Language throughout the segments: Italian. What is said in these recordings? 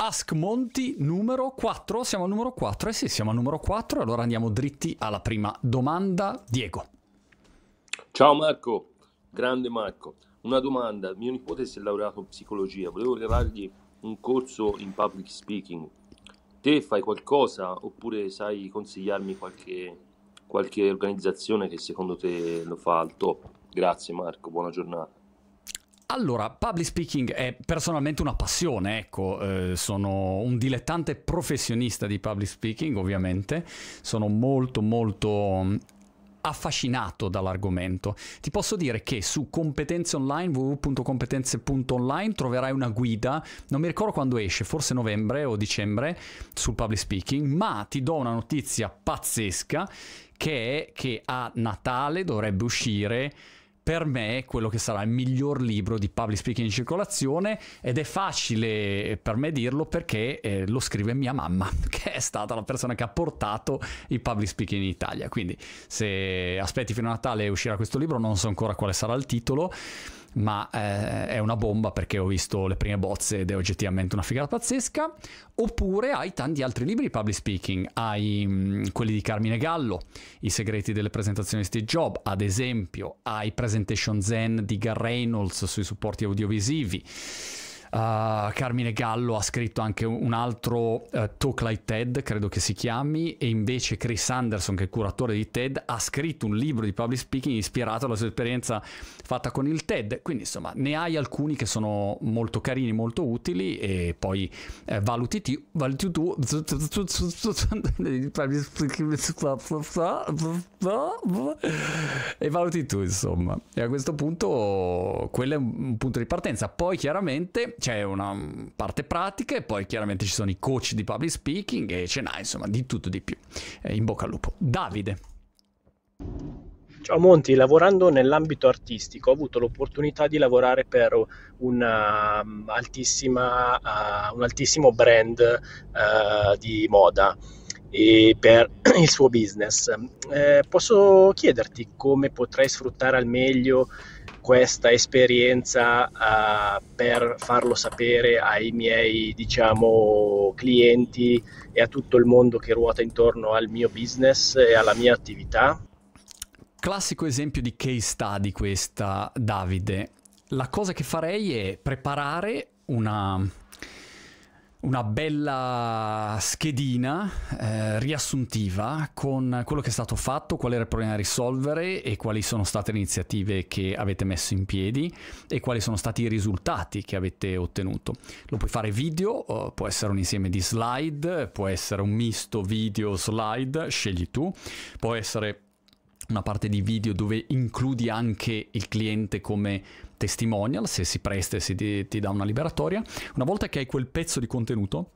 Ask Monti numero 4, siamo al numero 4, eh sì siamo al numero 4, allora andiamo dritti alla prima domanda, Diego. Ciao Marco, grande Marco, una domanda, mio nipote si è laureato in psicologia, volevo regalargli un corso in public speaking, te fai qualcosa oppure sai consigliarmi qualche, qualche organizzazione che secondo te lo fa al top? Grazie Marco, buona giornata. Allora, public speaking è personalmente una passione, ecco, eh, sono un dilettante professionista di public speaking ovviamente, sono molto molto mm, affascinato dall'argomento. Ti posso dire che su competenze online, www.competenze.online, troverai una guida, non mi ricordo quando esce, forse novembre o dicembre, sul public speaking, ma ti do una notizia pazzesca che è che a Natale dovrebbe uscire per me quello che sarà il miglior libro di public speaking in circolazione ed è facile per me dirlo perché eh, lo scrive mia mamma, che è stata la persona che ha portato il public speaking in Italia. Quindi se aspetti fino a Natale uscirà questo libro, non so ancora quale sarà il titolo ma eh, è una bomba perché ho visto le prime bozze ed è oggettivamente una figata pazzesca, oppure hai tanti altri libri di public speaking, hai mh, mm, quelli di Carmine Gallo, I segreti delle presentazioni di Steve Jobs, ad esempio, hai Presentation Zen di Gar Reynolds sui supporti audiovisivi Uh, Carmine Gallo ha scritto anche un altro uh, Talk Like TED, credo che si chiami, e invece Chris Anderson, che è curatore di TED, ha scritto un libro di public speaking ispirato alla sua esperienza fatta con il TED. Quindi insomma ne hai alcuni che sono molto carini, molto utili e poi eh, valuti, ti, valuti tu. e valuti tu insomma e a questo punto quello è un punto di partenza poi chiaramente c'è una mm, parte pratica e poi chiaramente ci sono i coach di public speaking e ce n'ha insomma di tutto di più. Eh, in bocca al lupo. Davide. Ciao Monti, lavorando nell'ambito artistico ho avuto l'opportunità di lavorare per una, um, mm, altissima, uh, un altissimo brand uh, di moda e per il suo business. Eh, posso chiederti come potrai sfruttare al meglio uh, questa esperienza uh, per farlo sapere ai miei diciamo, clienti e a tutto il mondo che ruota intorno al mio business e alla mia attività. Classico esempio di case study questa, Davide. La cosa che farei è preparare una, una bella schedina eh, riassuntiva con quello che è stato fatto, qual era il problema da risolvere e quali sono state le iniziative che avete messo in piedi e quali sono stati i risultati che avete ottenuto. Lo puoi fare video, può essere un insieme di slide, può essere un misto video slide, scegli tu, può essere una parte di video dove includi anche il cliente come testimonial, se si presta e si ti, ti dà una liberatoria, una volta che hai quel pezzo di contenuto,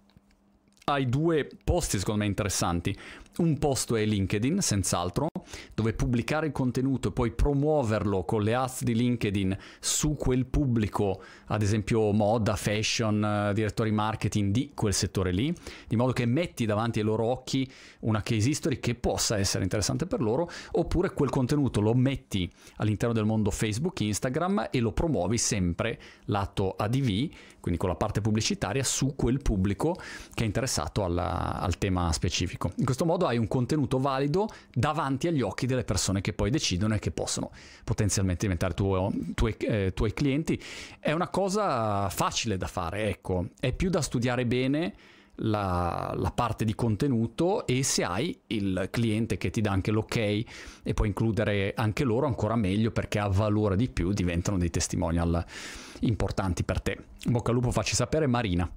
hai due posti secondo me interessanti. Un posto è LinkedIn, senz'altro, dove pubblicare il contenuto e poi promuoverlo con le ads di LinkedIn su quel pubblico, ad esempio moda, fashion, eh, direttori marketing di quel settore lì, di modo che metti davanti ai loro occhi una case history che possa essere interessante per loro, oppure quel contenuto lo metti all'interno del mondo Facebook, Instagram e lo promuovi sempre lato ADV, quindi con la parte pubblicitaria, su quel pubblico che è interessato alla, al tema specifico. In questo modo modo hai un contenuto valido davanti agli occhi delle persone che poi decidono e che possono potenzialmente diventare tuo, tuoi, eh, tuoi clienti. È una cosa facile da fare, ecco, è più da studiare bene. La, la, parte di contenuto e se hai il cliente che ti dà anche l'ok e puoi includere anche loro ancora meglio perché a valore di più diventano dei testimonial importanti per te. Bocca al lupo, facci sapere Marina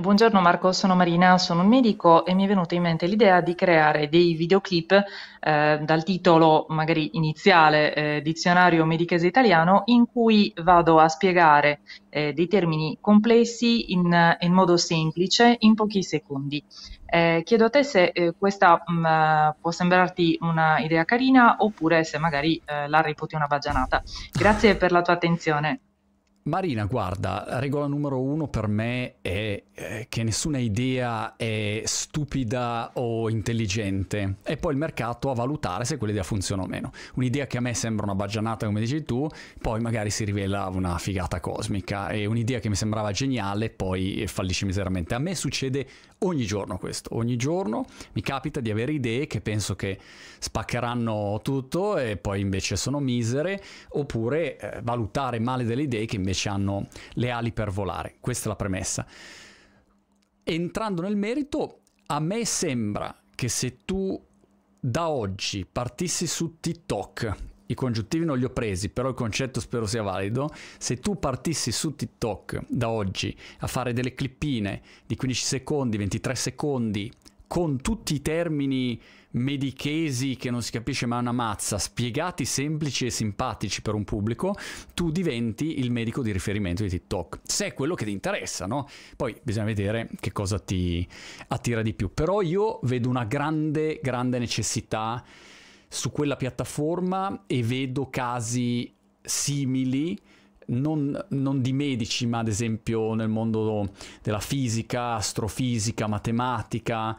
buongiorno Marco, sono Marina, sono un medico e mi è venuta in mente l'idea di creare dei videoclip eh, dal titolo magari iniziale eh, Dizionario Medicese Italiano in cui vado a spiegare eh, dei termini complessi in, in, modo semplice in pochi secondi. Eh, chiedo a te se eh, questa mh, mm, può sembrarti una idea carina oppure se magari eh, la reputi una baggianata. Grazie per la tua attenzione. Marina, guarda, regola numero uno per me è eh, che nessuna idea è stupida o intelligente e poi il mercato a valutare se quell'idea funziona o meno. Un'idea che a me sembra una baggianata come dici tu, poi magari si rivela una figata cosmica e un'idea che mi sembrava geniale poi fallisce miseramente. A me succede ogni giorno questo, ogni giorno mi capita di avere idee che penso che spaccheranno tutto e poi invece sono misere oppure eh, valutare male delle idee che invece ci hanno le ali per volare. Questa è la premessa. Entrando nel merito, a me sembra che se tu da oggi partissi su TikTok, i congiuntivi non li ho presi, però il concetto spero sia valido, se tu partissi su TikTok da oggi a fare delle clippine di 15 secondi, 23 secondi, con tutti i termini medichesi che non si capisce mai una mazza, spiegati semplici e simpatici per un pubblico, tu diventi il medico di riferimento di TikTok, se è quello che ti interessa, no? Poi bisogna vedere che cosa ti attira di più, però io vedo una grande, grande necessità su quella piattaforma e vedo casi simili. Non, non, di medici, ma ad esempio nel mondo della fisica, astrofisica, matematica,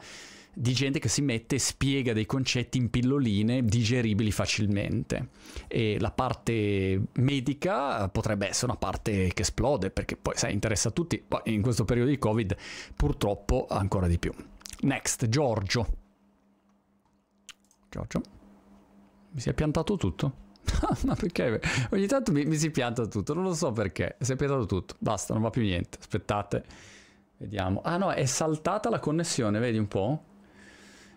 di gente che si mette e spiega dei concetti in pilloline digeribili facilmente. E la parte medica potrebbe essere una parte che esplode, perché poi, sai, interessa a tutti. Poi in questo periodo di Covid, purtroppo, ancora di più. Next, Giorgio. Giorgio. Mi si è piantato tutto? ma perché? Ogni tanto mi, mi, si pianta tutto, non lo so perché. Si è piantato tutto, basta, non va più niente. Aspettate, vediamo. Ah no, è saltata la connessione, vedi un po'?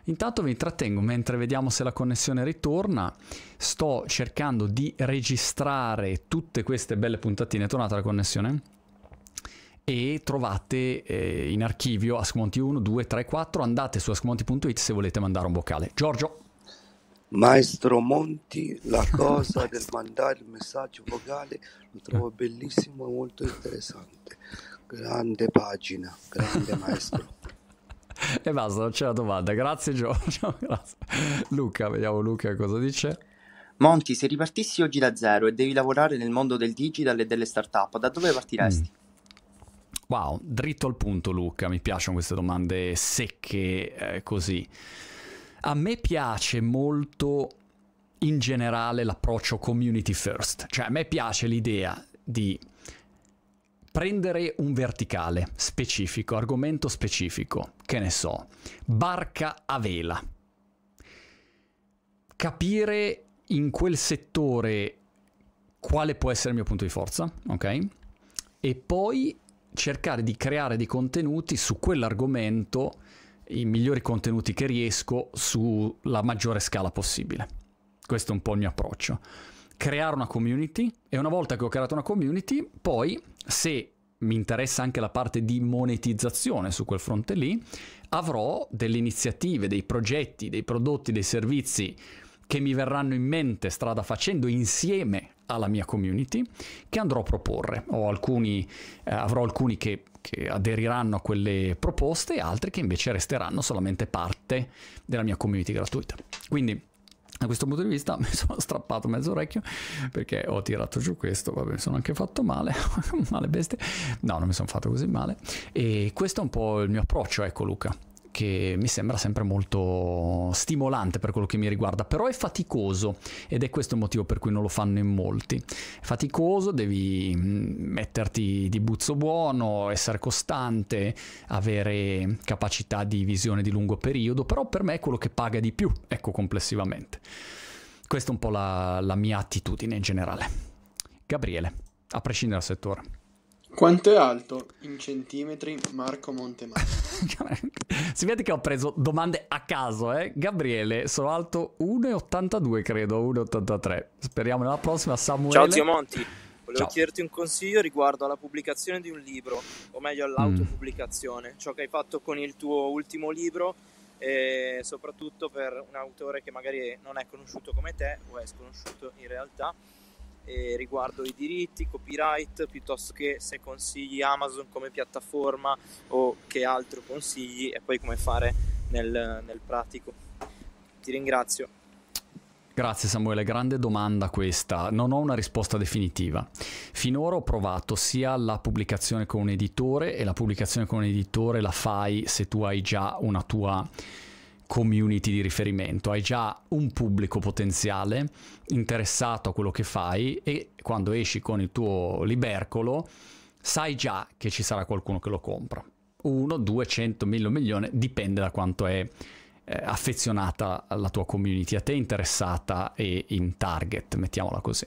Intanto vi intrattengo mentre vediamo se la connessione ritorna. Sto cercando di registrare tutte queste belle puntatine. È tornata la connessione? E trovate eh, in archivio Ascomonti 1, 2, 3, 4. Andate su ascomonti.it se volete mandare un vocale. Giorgio. Maestro Monti, la cosa del mandare il messaggio vocale lo trovo bellissimo e molto interessante. Grande pagina, grande maestro. E basta, non c'è la domanda. Grazie Giorgio. Grazie. Luca, vediamo Luca cosa dice. Monti, se ripartissi oggi da zero e devi lavorare nel mondo del digital e delle start-up, da dove partiresti? Mm. Wow, dritto al punto Luca, mi piacciono queste domande secche eh, così. A me piace molto in generale l'approccio community first, cioè a me piace l'idea di prendere un verticale specifico, argomento specifico, che ne so, barca a vela. Capire in quel settore quale può essere il mio punto di forza, ok? E poi cercare di creare dei contenuti su quell'argomento, i migliori contenuti che riesco, sulla maggiore scala possibile. Questo è un po' il mio approccio. Creare una community e una volta che ho creato una community, poi se mi interessa anche la parte di monetizzazione su quel fronte lì, avrò delle iniziative, dei progetti, dei prodotti, dei servizi che mi verranno in mente strada facendo insieme alla mia community che andrò a proporre. Alcuni, eh, avrò alcuni che, che, aderiranno a quelle proposte e altri che invece resteranno solamente parte della mia community gratuita. Quindi da questo punto di vista mi sono strappato mezzo orecchio perché ho tirato giù questo, vabbè mi sono anche fatto male, male bestia, no non mi sono fatto così male e questo è un po' il mio approccio, ecco Luca, che mi sembra sempre molto stimolante per quello che mi riguarda, però è faticoso ed è questo il motivo per cui non lo fanno in molti. È faticoso, devi mm, metterti di buzzo buono, essere costante, avere capacità di visione di lungo periodo, però per me è quello che paga di più, ecco complessivamente. Questa è un po' la, la mia attitudine in generale. Gabriele, a prescindere dal settore. Quanto è alto in centimetri Marco Montemagno? si vede che ho preso domande a caso, eh. Gabriele, sono alto 1,82 credo, 1,83. Speriamo nella prossima, Samuele. Ciao zio Monti. Volevo Ciao. chiederti un consiglio riguardo alla pubblicazione di un libro, o meglio all'autopubblicazione, mm. ciò che hai fatto con il tuo ultimo libro, e soprattutto per un autore che magari non è conosciuto come te o è sconosciuto in realtà eh, riguardo i diritti, copyright, piuttosto che se consigli Amazon come piattaforma o che altro consigli e poi come fare nel, nel pratico. Ti ringrazio. Grazie Samuele, grande domanda questa, non ho una risposta definitiva. Finora ho provato sia la pubblicazione con un editore e la pubblicazione con un editore la fai se tu hai già una tua community di riferimento, hai già un pubblico potenziale interessato a quello che fai e quando esci con il tuo libercolo sai già che ci sarà qualcuno che lo compra. Uno, 200, 1000 milioni, dipende da quanto è eh, affezionata la tua community, a te interessata e in target, mettiamola così.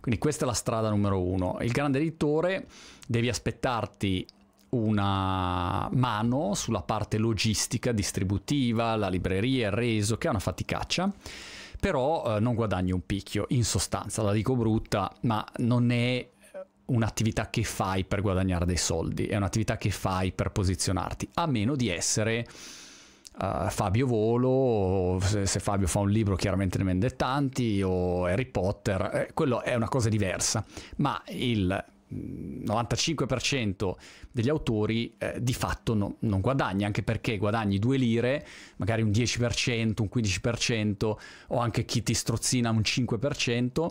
Quindi questa è la strada numero uno. Il grande editore devi aspettarti una mano sulla parte logistica, distributiva, la libreria, il reso, che è una faticaccia però eh, non guadagni un picchio, in sostanza, la dico brutta, ma non è eh, un'attività che fai per guadagnare dei soldi, è un'attività che fai per posizionarti, a meno di essere uh, Fabio Volo, se, se, Fabio fa un libro chiaramente ne vende tanti, o Harry Potter, eh, quello è una cosa diversa, ma il 95% degli autori eh, di fatto no, non guadagni, anche perché guadagni 2 lire, magari un 10%, un 15% o anche chi ti strozzina un 5%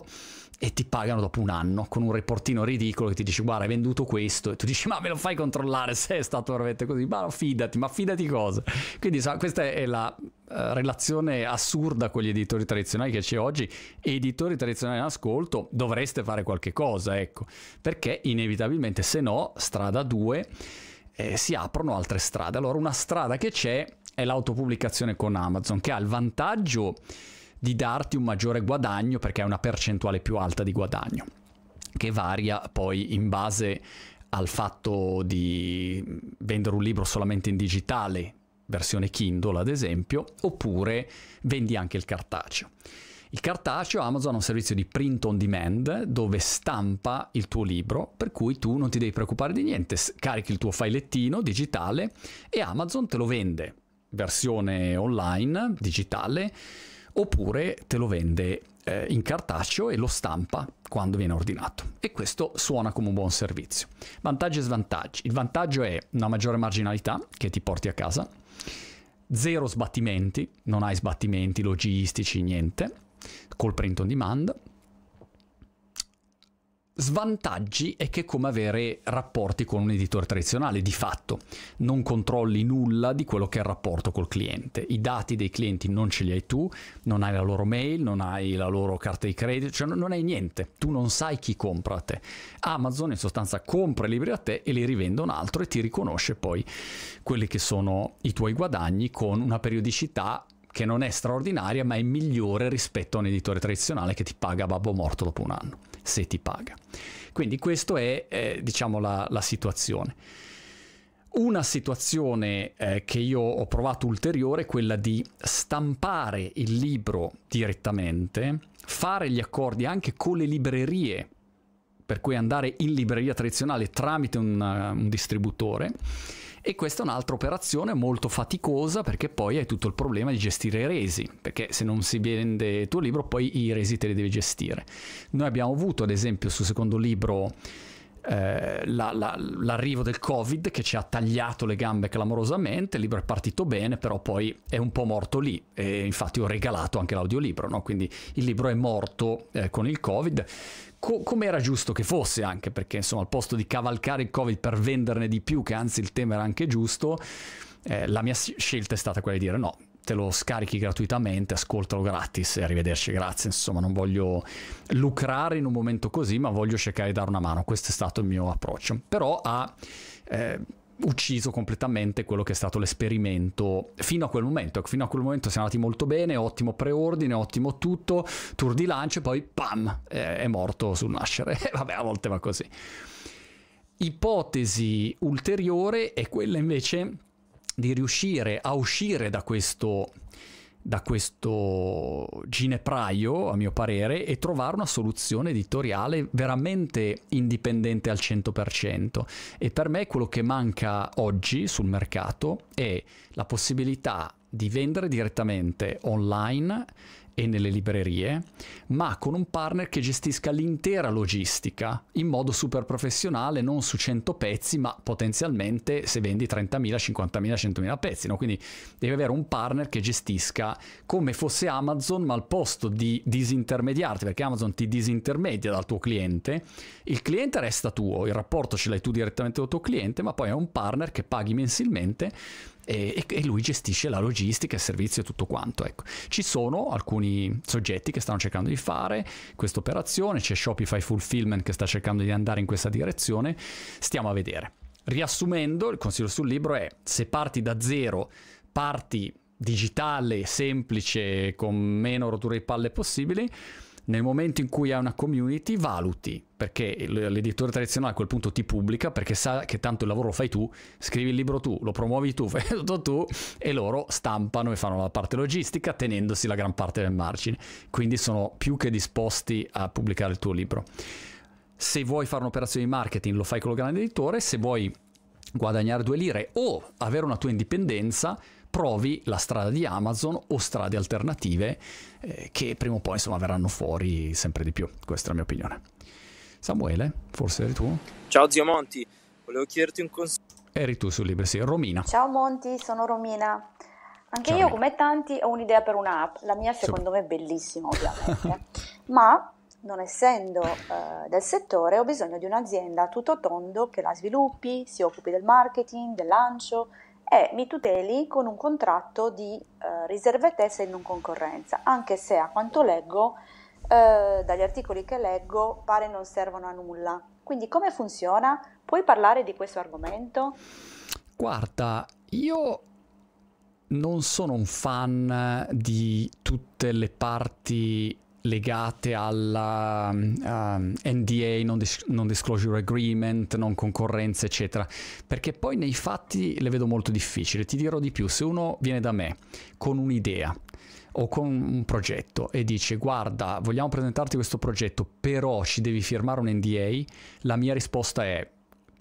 e ti pagano dopo un anno con un reportino ridicolo che ti dice guarda hai venduto questo e tu dici ma me lo fai controllare se è stato veramente così ma fidati ma fidati cosa quindi so, questa è la uh, relazione assurda con gli editori tradizionali che c'è oggi editori tradizionali in ascolto dovreste fare qualche cosa ecco perché inevitabilmente se no strada 2 eh, si aprono altre strade allora una strada che c'è è l'autopubblicazione con Amazon che ha il vantaggio di darti un maggiore guadagno perché è una percentuale più alta di guadagno, che varia poi in base al fatto di vendere un libro solamente in digitale, versione Kindle ad esempio, oppure vendi anche il cartaceo. Il cartaceo Amazon ha un servizio di print on demand dove stampa il tuo libro, per cui tu non ti devi preoccupare di niente, carichi il tuo filettino digitale e Amazon te lo vende, versione online, digitale, oppure te lo vende eh, in cartaceo e lo stampa quando viene ordinato. E questo suona come un buon servizio. Vantaggi e svantaggi. Il vantaggio è una maggiore marginalità che ti porti a casa, zero sbattimenti, non hai sbattimenti logistici, niente, col print on demand, Svantaggi è che è come avere rapporti con un editore tradizionale, di fatto non controlli nulla di quello che è il rapporto col cliente, i dati dei clienti non ce li hai tu, non hai la loro mail, non hai la loro carta di credito, cioè non, non hai niente, tu non sai chi compra a te. Amazon in sostanza compra i libri a te e li rivende un altro e ti riconosce poi quelli che sono i tuoi guadagni con una periodicità che non è straordinaria ma è migliore rispetto a un editore tradizionale che ti paga babbo morto dopo un anno se ti paga. Quindi questa è eh, diciamo la, la, situazione. Una situazione eh, che io ho provato ulteriore è quella di stampare il libro direttamente, fare gli accordi anche con le librerie, per cui andare in libreria tradizionale tramite un, un distributore e questa è un'altra operazione molto faticosa perché poi hai tutto il problema di gestire i resi, perché se non si vende il tuo libro poi i resi te li devi gestire. Noi abbiamo avuto ad esempio sul secondo libro eh, la, la, l'arrivo del Covid che ci ha tagliato le gambe clamorosamente, il libro è partito bene, però poi è un po' morto lì e infatti ho regalato anche l'audiolibro, no? quindi il libro è morto eh, con il Covid, co- come era giusto che fosse anche, perché insomma al posto di cavalcare il Covid per venderne di più, che anzi il tema era anche giusto, eh, la mia scelta è stata quella di dire no, te lo scarichi gratuitamente, ascoltalo gratis e arrivederci, grazie. Insomma, non voglio lucrare in un momento così, ma voglio cercare di dare una mano. Questo è stato il mio approccio. Però ha... Eh, ucciso completamente quello che è stato l'esperimento fino a quel momento. Fino a quel momento siamo andati molto bene, ottimo preordine, ottimo tutto, tour di lancio e poi pam, eh, è morto sul nascere. Vabbè, a volte va così. Ipotesi ulteriore è quella invece di riuscire a uscire da questo da questo ginepraio, a mio parere, e trovare una soluzione editoriale veramente indipendente al 100%. E per me quello che manca oggi sul mercato è la possibilità di vendere direttamente online e nelle librerie, ma con un partner che gestisca l'intera logistica in modo super professionale, non su 100 pezzi, ma potenzialmente se vendi 30.000, 50.000, 100.000 pezzi. No? Quindi devi avere un partner che gestisca come fosse Amazon, ma al posto di disintermediarti, perché Amazon ti disintermedia dal tuo cliente, il cliente resta tuo, il rapporto ce l'hai tu direttamente col tuo cliente, ma poi è un partner che paghi mensilmente e, e, lui gestisce la logistica, il servizio e tutto quanto. Ecco. Ci sono alcuni soggetti che stanno cercando di fare questa operazione, c'è Shopify Fulfillment che sta cercando di andare in questa direzione, stiamo a vedere. Riassumendo, il consiglio sul libro è se parti da zero, parti digitale, semplice, con meno rotture di palle possibili, nel momento in cui hai una community valuti, perché l'editore tradizionale a quel punto ti pubblica perché sa che tanto il lavoro lo fai tu, scrivi il libro tu, lo promuovi tu, fai tutto tu e loro stampano e fanno la parte logistica tenendosi la gran parte del margine. Quindi sono più che disposti a pubblicare il tuo libro. Se vuoi fare un'operazione di marketing lo fai con lo grande editore, se vuoi guadagnare due lire o avere una tua indipendenza provi la strada di Amazon o strade alternative eh, che prima o poi insomma verranno fuori sempre di più, questa è la mia opinione. Samuele, forse eri tu? Ciao zio Monti, volevo chiederti un consiglio. Eri tu su Libre, sì, Romina. Ciao Monti, sono Romina. Anche Ciao io come tanti ho un'idea per un'app, la mia secondo sì. me è bellissima ovviamente, ma non essendo eh, del settore, ho bisogno di un'azienda tutto tondo che la sviluppi, si occupi del marketing, del lancio, e mi tuteli con un contratto di eh, riservatezza e non concorrenza, anche se a quanto leggo, eh, dagli articoli che leggo, pare non servono a nulla. Quindi come funziona? Puoi parlare di questo argomento? Guarda, io non sono un fan di tutte le parti legate alla um, NDA, non, dis- non, disclosure agreement, non concorrenza, eccetera, perché poi nei fatti le vedo molto difficili. Ti dirò di più, se uno viene da me con un'idea o con un progetto e dice guarda, vogliamo presentarti questo progetto, però ci devi firmare un NDA, la mia risposta è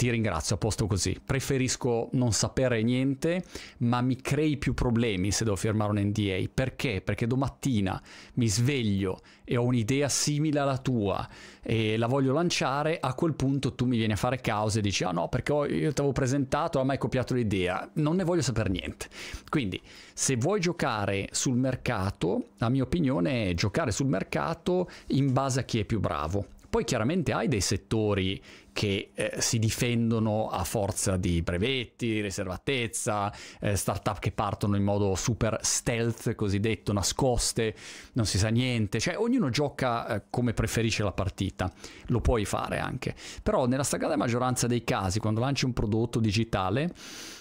ti ringrazio, a posto così. Preferisco non sapere niente, ma mi crei più problemi se devo firmare un NDA. Perché? Perché domattina mi sveglio e ho un'idea simile alla tua e la voglio lanciare, a quel punto tu mi vieni a fare cause e dici ah no, perché io ti avevo presentato, a mai copiato l'idea. Non ne voglio sapere niente. Quindi, se vuoi giocare sul mercato, la mia opinione è giocare sul mercato in base a chi è più bravo. Poi chiaramente hai dei settori che eh, si difendono a forza di brevetti, riservatezza, eh, startup che partono in modo super stealth, cosiddetto, nascoste, non si sa niente, cioè ognuno gioca eh, come preferisce la partita, lo puoi fare anche, però nella stragrande maggioranza dei casi quando lanci un prodotto digitale,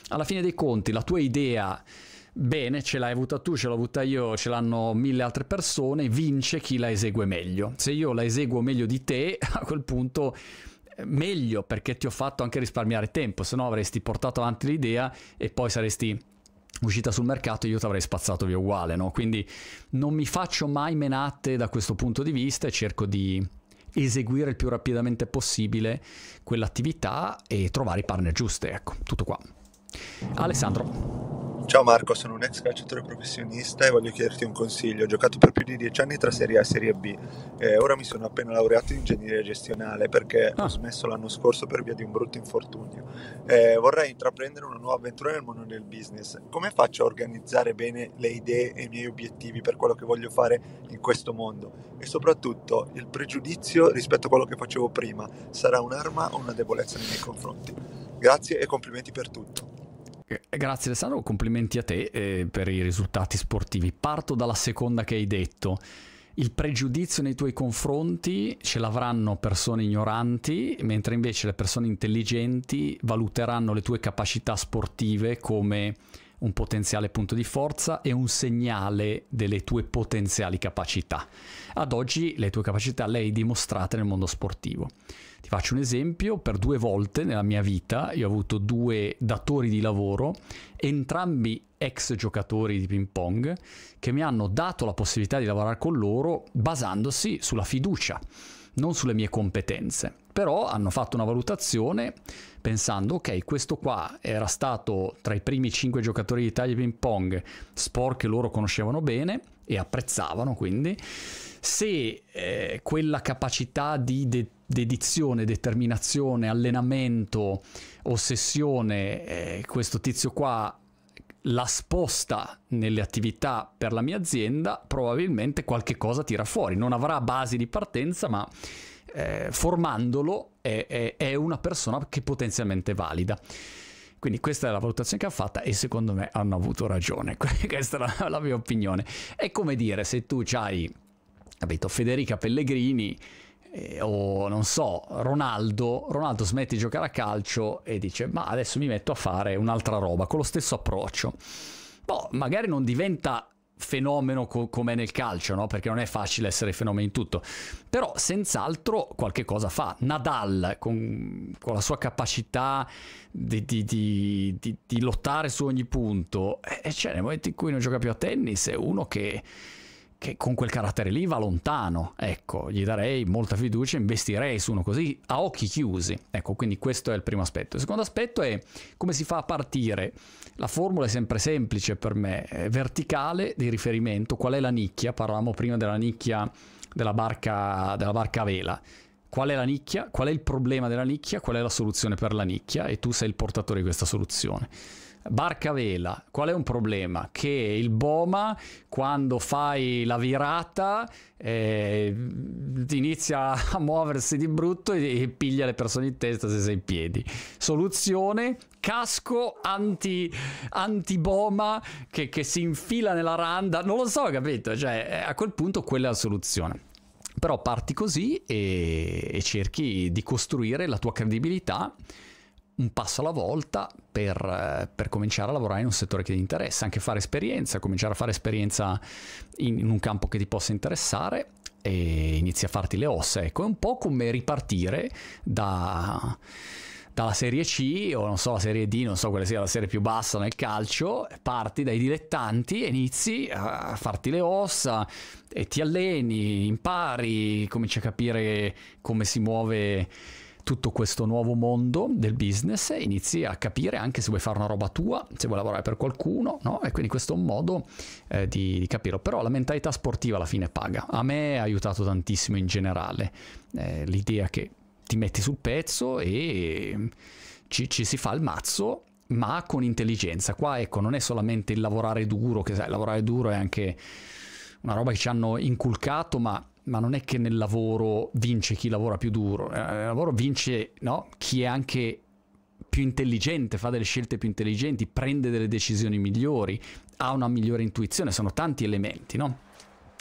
alla fine dei conti la tua idea bene, ce l'hai avuta tu, ce l'ho avuta io, ce l'hanno mille altre persone, vince chi la esegue meglio. Se io la eseguo meglio di te, a quel punto meglio perché ti ho fatto anche risparmiare tempo, se no avresti portato avanti l'idea e poi saresti uscita sul mercato e io ti avrei spazzato via uguale, no? Quindi non mi faccio mai menate da questo punto di vista e cerco di eseguire il più rapidamente possibile quell'attività e trovare i partner giusti, ecco, tutto qua. Alessandro Ciao Marco, sono un ex calciatore professionista e voglio chiederti un consiglio. Ho giocato per più di dieci anni tra Serie A e Serie B e ora mi sono appena laureato in ingegneria gestionale perché ah. ho smesso l'anno scorso per via di un brutto infortunio. Eh, vorrei intraprendere una nuova avventura nel mondo del business. Come faccio a organizzare bene le idee e i miei obiettivi per quello che voglio fare in questo mondo? E soprattutto il pregiudizio rispetto a quello che facevo prima sarà un'arma o una debolezza nei miei confronti? Grazie e complimenti per tutto. Eh, grazie Alessandro, complimenti a te eh, per i risultati sportivi. Parto dalla seconda che hai detto. Il pregiudizio nei tuoi confronti ce l'avranno persone ignoranti, mentre invece le persone intelligenti valuteranno le tue capacità sportive come un potenziale punto di forza e un segnale delle tue potenziali capacità. Ad oggi le tue capacità le hai dimostrate nel mondo sportivo. Ti faccio un esempio, per due volte nella mia vita io ho avuto due datori di lavoro, entrambi ex giocatori di ping pong, che mi hanno dato la possibilità di lavorare con loro basandosi sulla fiducia, non sulle mie competenze però hanno fatto una valutazione pensando ok questo qua era stato tra i primi 5 giocatori di di ping pong sport che loro conoscevano bene e apprezzavano quindi se eh, quella capacità di de- dedizione, determinazione, allenamento, ossessione, eh, questo tizio qua la sposta nelle attività per la mia azienda, probabilmente qualche cosa tira fuori. Non avrà basi di partenza, ma eh, formandolo è, è, è una persona che è potenzialmente valida. Quindi questa è la valutazione che ha fatta e secondo me hanno avuto ragione, questa è la, la mia opinione. È come dire se tu hai, detto Federica Pellegrini eh, o non so, Ronaldo, Ronaldo smette di giocare a calcio e dice ma adesso mi metto a fare un'altra roba con lo stesso approccio. Boh, magari non diventa fenomeno co- come nel calcio, no? perché non è facile essere fenomeno in tutto, però senz'altro qualche cosa fa. Nadal, con, con la sua capacità di, di, di, di, lottare su ogni punto, e eh, c'è nel momento in cui non gioca più a tennis, è uno che che con quel carattere lì va lontano, ecco, gli darei molta fiducia, investirei su uno così a occhi chiusi, ecco, quindi questo è il primo aspetto. Il secondo aspetto è come si fa a partire, la formula è sempre semplice per me, è verticale di riferimento, qual è la nicchia, parlavamo prima della nicchia della barca, della barca a vela, qual è la nicchia, qual è il problema della nicchia, qual è la soluzione per la nicchia e tu sei il portatore di questa soluzione. Barcavela, qual è un problema? Che il Boma quando fai la virata eh, inizia a muoversi di brutto e, e piglia le persone in testa se sei in piedi. Soluzione, casco anti, anti-boma che, che si infila nella randa, non lo so, capito? Cioè, eh, a quel punto quella è la soluzione. Però parti così e, e cerchi di costruire la tua credibilità un passo alla volta per, eh, per, cominciare a lavorare in un settore che ti interessa, anche fare esperienza, cominciare a fare esperienza in, in un campo che ti possa interessare e inizi a farti le ossa. Ecco, è un po' come ripartire da, dalla serie C o non so, la serie D, non so quale sia la serie più bassa nel calcio, parti dai dilettanti e inizi a farti le ossa e ti alleni, impari, cominci a capire come si muove tutto questo nuovo mondo del business, inizi a capire anche se vuoi fare una roba tua, se vuoi lavorare per qualcuno, no? E quindi questo è un modo eh, di, di, capirlo. Però la mentalità sportiva alla fine paga. A me ha aiutato tantissimo in generale eh, l'idea che ti metti sul pezzo e ci, ci si fa il mazzo ma con intelligenza. Qua ecco, non è solamente il lavorare duro, che sai, lavorare duro è anche una roba che ci hanno inculcato, ma ma non è che nel lavoro vince chi lavora più duro, eh, nel lavoro vince no? chi è anche più intelligente, fa delle scelte più intelligenti, prende delle decisioni migliori, ha una migliore intuizione, sono tanti elementi, no?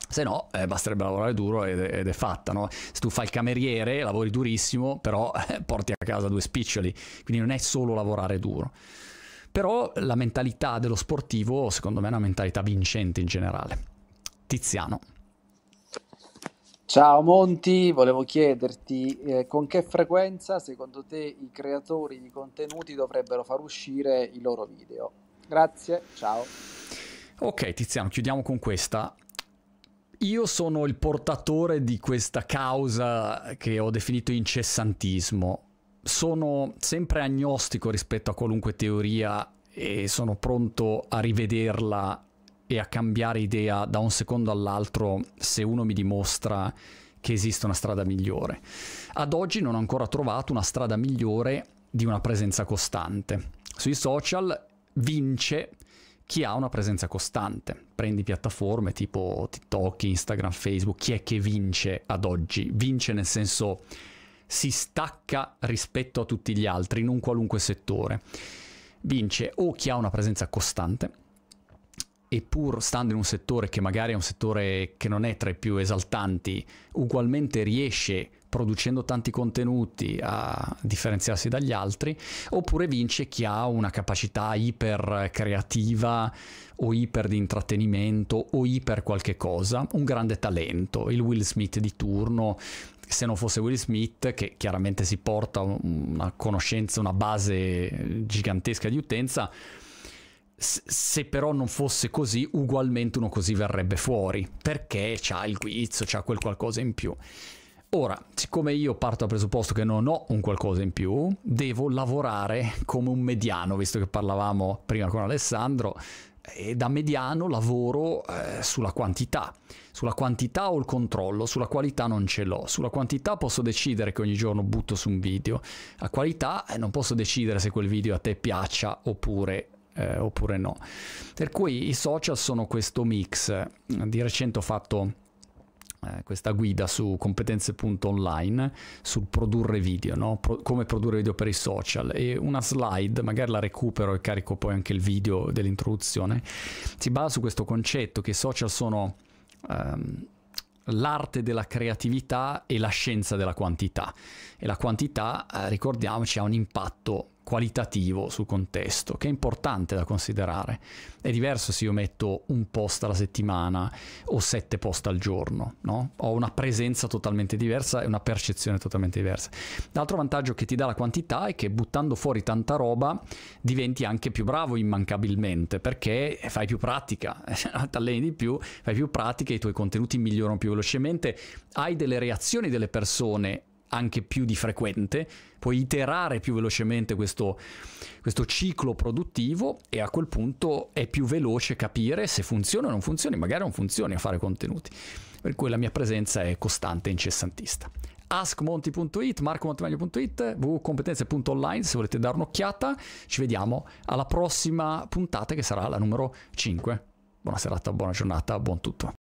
Se no, eh, basterebbe lavorare duro ed, ed è fatta, no? Se tu fai il cameriere, lavori durissimo, però eh, porti a casa due spiccioli, quindi non è solo lavorare duro. Però la mentalità dello sportivo, secondo me, è una mentalità vincente in generale. Tiziano. Ciao Monti, volevo chiederti eh, con che frequenza secondo te i creatori di contenuti dovrebbero far uscire i loro video? Grazie, ciao. Ok Tiziano, chiudiamo con questa. Io sono il portatore di questa causa che ho definito incessantismo. Sono sempre agnostico rispetto a qualunque teoria e sono pronto a rivederla e a cambiare idea da un secondo all'altro se uno mi dimostra che esiste una strada migliore. Ad oggi non ho ancora trovato una strada migliore di una presenza costante. Sui social vince chi ha una presenza costante. Prendi piattaforme tipo TikTok, Instagram, Facebook, chi è che vince ad oggi? Vince nel senso si stacca rispetto a tutti gli altri in un qualunque settore. Vince o chi ha una presenza costante e pur stando in un settore che magari è un settore che non è tra i più esaltanti, ugualmente riesce producendo tanti contenuti a differenziarsi dagli altri, oppure vince chi ha una capacità iper creativa o iper di intrattenimento o iper qualche cosa, un grande talento, il Will Smith di turno, se non fosse Will Smith, che chiaramente si porta una conoscenza, una base gigantesca di utenza, se però non fosse così, ugualmente uno così verrebbe fuori, perché c'ha il guizzo, c'ha quel qualcosa in più. Ora, siccome io parto dal presupposto che non ho un qualcosa in più, devo lavorare come un mediano, visto che parlavamo prima con Alessandro, e da mediano lavoro eh, sulla quantità. Sulla quantità ho il controllo, sulla qualità non ce l'ho. Sulla quantità posso decidere che ogni giorno butto su un video, a qualità eh, non posso decidere se quel video a te piaccia oppure no eh, oppure no. Per cui i social sono questo mix. Di recente ho fatto eh, questa guida su competenze.online sul produrre video, no? Pro- come produrre video per i social e una slide, magari la recupero e carico poi anche il video dell'introduzione, si basa su questo concetto che i social sono... Um, l'arte della creatività e la scienza della quantità. E la quantità, eh, ricordiamoci, ha un impatto qualitativo sul contesto, che è importante da considerare. È diverso se io metto un post alla settimana o sette post al giorno, no? Ho una presenza totalmente diversa e una percezione totalmente diversa. L'altro vantaggio che ti dà la quantità è che buttando fuori tanta roba diventi anche più bravo immancabilmente, perché fai più pratica, t'alleni di più, fai più pratica, i tuoi contenuti migliorano più velocemente, hai delle reazioni delle persone anche più di frequente, puoi iterare più velocemente questo, questo, ciclo produttivo e a quel punto è più veloce capire se funziona o non funziona, magari non funziona a fare contenuti. Per cui la mia presenza è costante e incessantista. askmonti.it, marcomontemagno.it, www.competenze.online se volete dare un'occhiata. Ci vediamo alla prossima puntata che sarà la numero 5. Buona serata, buona giornata, buon tutto.